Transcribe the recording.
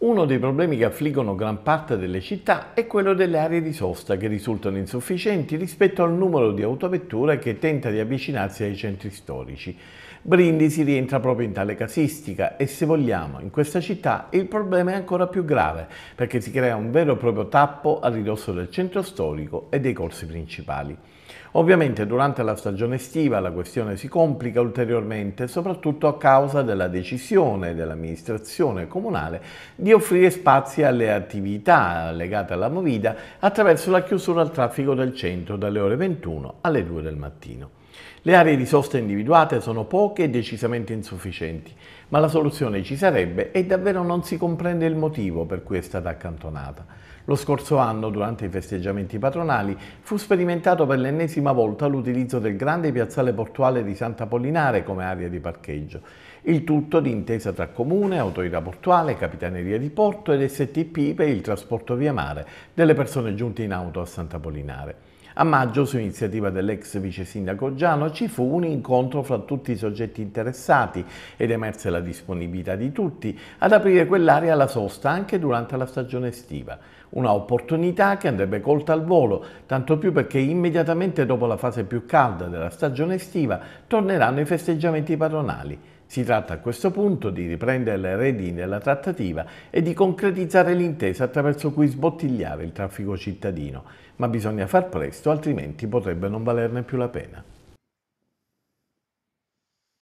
Uno dei problemi che affliggono gran parte delle città è quello delle aree di sosta che risultano insufficienti rispetto al numero di autovetture che tenta di avvicinarsi ai centri storici. Brindisi rientra proprio in tale casistica e se vogliamo, in questa città il problema è ancora più grave perché si crea un vero e proprio tappo a ridosso del centro storico e dei corsi principali. Ovviamente durante la stagione estiva la questione si complica ulteriormente, soprattutto a causa della decisione dell'amministrazione comunale di di offrire spazi alle attività legate alla movida attraverso la chiusura al traffico del centro dalle ore 21 alle 2 del mattino. Le aree di sosta individuate sono poche e decisamente insufficienti, ma la soluzione ci sarebbe e davvero non si comprende il motivo per cui è stata accantonata. Lo scorso anno, durante i festeggiamenti patronali, fu sperimentato per l'ennesima volta l'utilizzo del grande piazzale portuale di Santa Polinare come area di parcheggio. Il tutto d'intesa tra comune, autorità portuale, capitaneria di porto ed STP per il trasporto via mare delle persone giunte in auto a Santa Polinare. A maggio, su iniziativa dell'ex vice sindaco Giano, ci fu un incontro fra tutti i soggetti interessati ed emerse la disponibilità di tutti ad aprire quell'area alla sosta anche durante la stagione estiva. Una opportunità che andrebbe colta al volo, tanto più perché immediatamente dopo la fase più calda della stagione estiva torneranno i festeggiamenti patronali. Si tratta a questo punto di riprendere le redini della trattativa e di concretizzare l'intesa attraverso cui sbottigliare il traffico cittadino, ma bisogna far presto altrimenti potrebbe non valerne più la pena.